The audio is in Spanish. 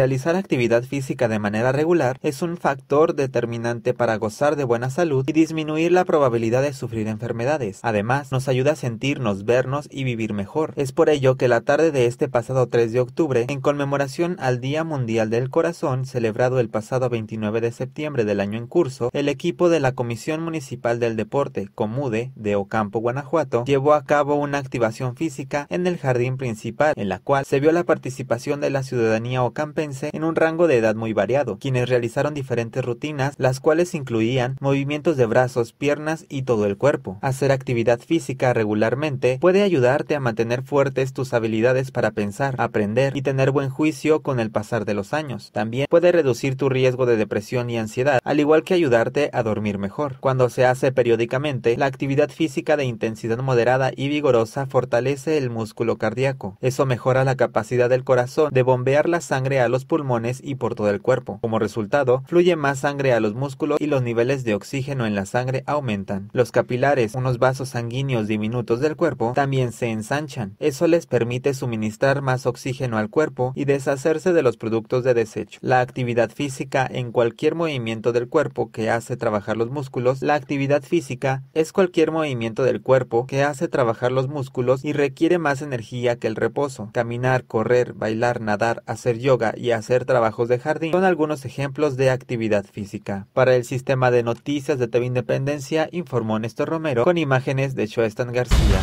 Realizar actividad física de manera regular es un factor determinante para gozar de buena salud y disminuir la probabilidad de sufrir enfermedades. Además, nos ayuda a sentirnos, vernos y vivir mejor. Es por ello que la tarde de este pasado 3 de octubre, en conmemoración al Día Mundial del Corazón, celebrado el pasado 29 de septiembre del año en curso, el equipo de la Comisión Municipal del Deporte, Comude, de Ocampo, Guanajuato, llevó a cabo una activación física en el jardín principal, en la cual se vio la participación de la ciudadanía ocampense en un rango de edad muy variado, quienes realizaron diferentes rutinas, las cuales incluían movimientos de brazos, piernas y todo el cuerpo. Hacer actividad física regularmente puede ayudarte a mantener fuertes tus habilidades para pensar, aprender y tener buen juicio con el pasar de los años. También puede reducir tu riesgo de depresión y ansiedad, al igual que ayudarte a dormir mejor. Cuando se hace periódicamente, la actividad física de intensidad moderada y vigorosa fortalece el músculo cardíaco. Eso mejora la capacidad del corazón de bombear la sangre a los pulmones y por todo el cuerpo. Como resultado, fluye más sangre a los músculos y los niveles de oxígeno en la sangre aumentan. Los capilares, unos vasos sanguíneos diminutos del cuerpo, también se ensanchan. Eso les permite suministrar más oxígeno al cuerpo y deshacerse de los productos de desecho. La actividad física en cualquier movimiento del cuerpo que hace trabajar los músculos, la actividad física es cualquier movimiento del cuerpo que hace trabajar los músculos y requiere más energía que el reposo. Caminar, correr, bailar, nadar, hacer yoga y hacer trabajos de jardín son algunos ejemplos de actividad física. Para el sistema de noticias de TV Independencia informó Néstor Romero con imágenes de Choestan García.